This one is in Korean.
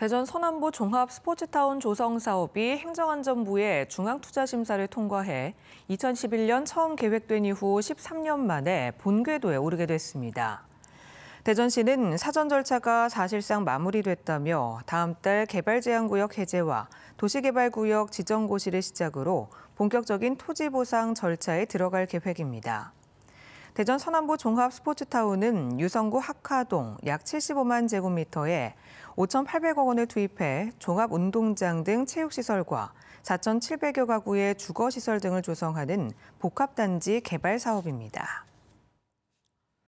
대전 서남부 종합 스포츠타운 조성 사업이 행정안전부의 중앙투자심사를 통과해 2011년 처음 계획된 이후 13년 만에 본궤도에 오르게 됐습니다. 대전시는 사전 절차가 사실상 마무리됐다며 다음 달 개발 제한 구역 해제와 도시개발 구역 지정 고시를 시작으로 본격적인 토지 보상 절차에 들어갈 계획입니다. 대전 서남부 종합 스포츠타운은 유성구 학화동 약 75만 제곱미터에 5,800억 원을 투입해 종합운동장 등 체육시설과 4,700여 가구의 주거시설 등을 조성하는 복합단지 개발 사업입니다.